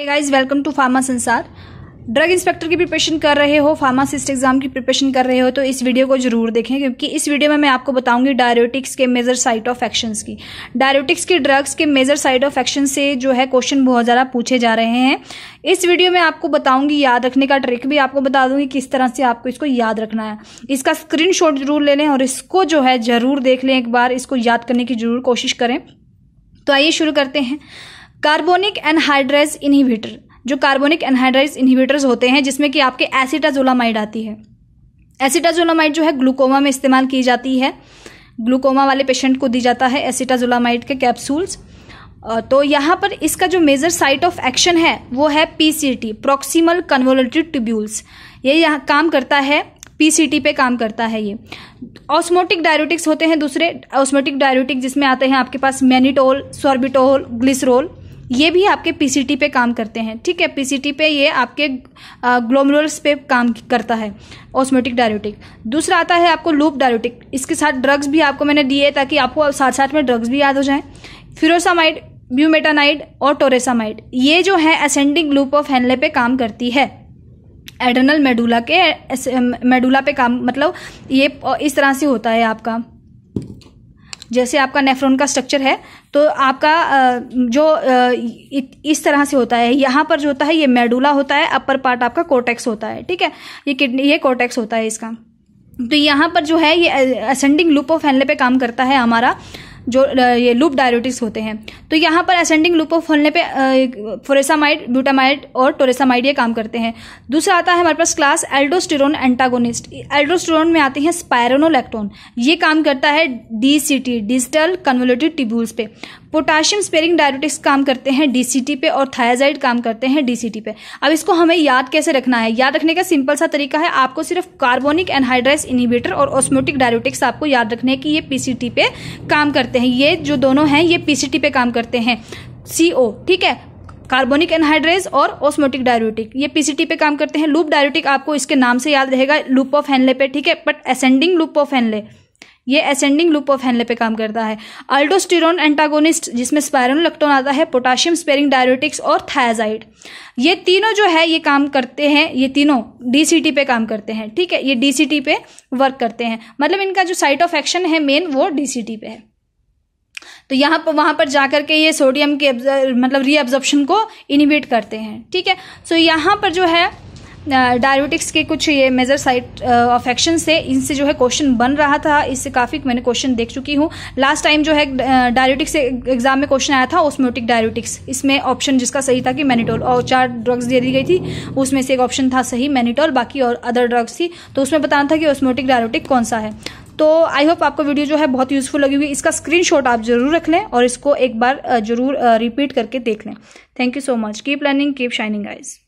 guys welcome to pharma Sansar drug inspector की preparation कर रहे हो फार्मासिस्ट एग्जाम की प्रिपरेशन कर रहे हो तो इस वीडियो को जरूर देखें क्योंकि इस वीडियो में मैं आपको बताऊंगी डायरेटिक्स के मेजर साइट ऑफ एक्शंस की डायरेटिक्स के ड्रग्स के मेजर साइट ऑफ एक्शन से जो है क्वेश्चन बहुत ज़्यादा पूछे जा रहे हैं इस वीडियो में आपको बताऊंगी याद रखने का ट्रिक भी आपको बता दूंगी किस तरह से आपको इसको याद रखना है इसका स्क्रीन जरूर ले लें और इसको जो है ज़रूर देख लें एक बार इसको याद करने की जरूर कोशिश करें तो आइए शुरू करते हैं कार्बोनिक एनहाइड्राइज इनहिबिटर जो कार्बोनिक एनहाइड्राइज इनहिबिटर्स होते हैं जिसमें कि आपके एसिटाजोलामाइड आती है एसिटाजोलामाइड जो है ग्लूकोमा में इस्तेमाल की जाती है ग्लूकोमा वाले पेशेंट को दी जाता है एसिटाजोलामाइड के कैप्सूल्स तो यहाँ पर इसका जो मेजर साइट ऑफ एक्शन है वो है पीसीटी प्रोक्सीमल कन्वोलेटेड ट्यूब्यूल्स ये यहाँ काम करता है पीसीटी पे काम करता है ये ऑस्मोटिक डायरेटिक्स होते हैं दूसरे ऑस्मोटिक डायरेटिक जिसमें आते हैं आपके पास मैनिटोल सॉर्बिटोल ग्लिसरोल ये भी आपके पीसीटी पे काम करते हैं ठीक है पीसीटी पे ये आपके ग्लोमरुल्स पे काम करता है ऑस्मोटिक डायरेटिक दूसरा आता है आपको लूप डायरेटिक इसके साथ ड्रग्स भी आपको मैंने दिए ताकि आपको साथ साथ में ड्रग्स भी याद हो जाए फिरोसामाइड ब्यूमेटानाइड और टोरेसामाइड ये जो है असेंडिंग लूप ऑफ हेनले पे काम करती है एडनल मेडुला के मेडुला पे काम मतलब ये इस तरह से होता है आपका जैसे आपका नेफ्रोन का स्ट्रक्चर है तो आपका जो इस तरह से होता है यहाँ पर जो होता है ये मेडुला होता है अपर पार्ट आपका कोटेक्स होता है ठीक है ये किडनी ये कोटेक्स होता है इसका तो यहाँ पर जो है ये असेंडिंग लूप ऑफ हेनले पे काम करता है हमारा जो ये लूप डायरेटिस होते हैं तो यहाँ पर असेंडिंग लूप ऑफ फलने पे फोरेसामाइड ब्यूटामाइड और टोरेसामाइड ये काम करते हैं दूसरा आता है हमारे पास क्लास एल्डोस्टिरोन एंटागोनिस्ट एल्डोस्टिरोन में आते हैं स्पायरोनोलेक्टोन ये काम करता है D C T distal convoluted tubules पे पोटाशियम स्पेयरिंग डायबिटिक्स काम करते हैं डीसीटी पे और थायराइड काम करते हैं डीसीटी पे अब इसको हमें याद कैसे रखना है याद रखने का सिंपल सा तरीका है आपको सिर्फ कार्बोनिक एनहाइड्राइज इनिबेटर और ऑस्मोटिक डायबिटिक्स आपको याद रखने की ये पीसीटी पे काम करते हैं ये जो दोनों हैं ये पीसीटी पे काम करते हैं सीओ ठीक है कार्बोनिक एनहाइड्रेज और ऑस्मोटिक डायरेटिक ये पीसीटी पे काम करते हैं लूप डायरेटिक आपको इसके नाम से याद रहेगा लूप ऑफ हैनले पे ठीक है but ascending loop of Henle ये असेंडिंग लूप ऑफ हेनले पे काम करता है अल्डोस्टिरोन एंटागोनिस्ट जिसमें स्पायरोनोलेक्टोन आता है पोटाशियम स्पेरिंग डायरेटिक्स और थायजाइड ये तीनों जो है ये काम करते हैं ये तीनों डीसीटी पे काम करते हैं ठीक है ये डीसीटी पे वर्क करते हैं मतलब इनका जो साइट ऑफ एक्शन है मेन वो डीसीटी पे है तो यहाँ पर वहाँ पर जाकर के ये सोडियम के मतलब रीअब्जॉर्प्शन को इनिबिट करते हैं ठीक है सो so, यहाँ पर जो है डायबिटिक्स के कुछ ये मेजर साइट अफेक्शन से इनसे जो है क्वेश्चन बन रहा था इससे काफ़ी मैंने क्वेश्चन देख चुकी हूँ लास्ट टाइम जो है डायबिटिक्स एग्जाम में क्वेश्चन आया था ओस्मोटिक डायबिटिक्स इसमें ऑप्शन जिसका सही था कि मैनिटोल और चार ड्रग्स दे दी गई थी उसमें से एक ऑप्शन था सही मैनिटोल बाकी और अदर ड्रग्स थी तो उसमें बताना था कि ओस्मोटिक डायबिटिक कौन सा है तो आई होप आपको वीडियो जो है बहुत यूजफुल लगी हुई इसका स्क्रीनशॉट आप जरूर रख लें और इसको एक बार जरूर रिपीट करके देख लें thank you so much keep learning keep shining eyes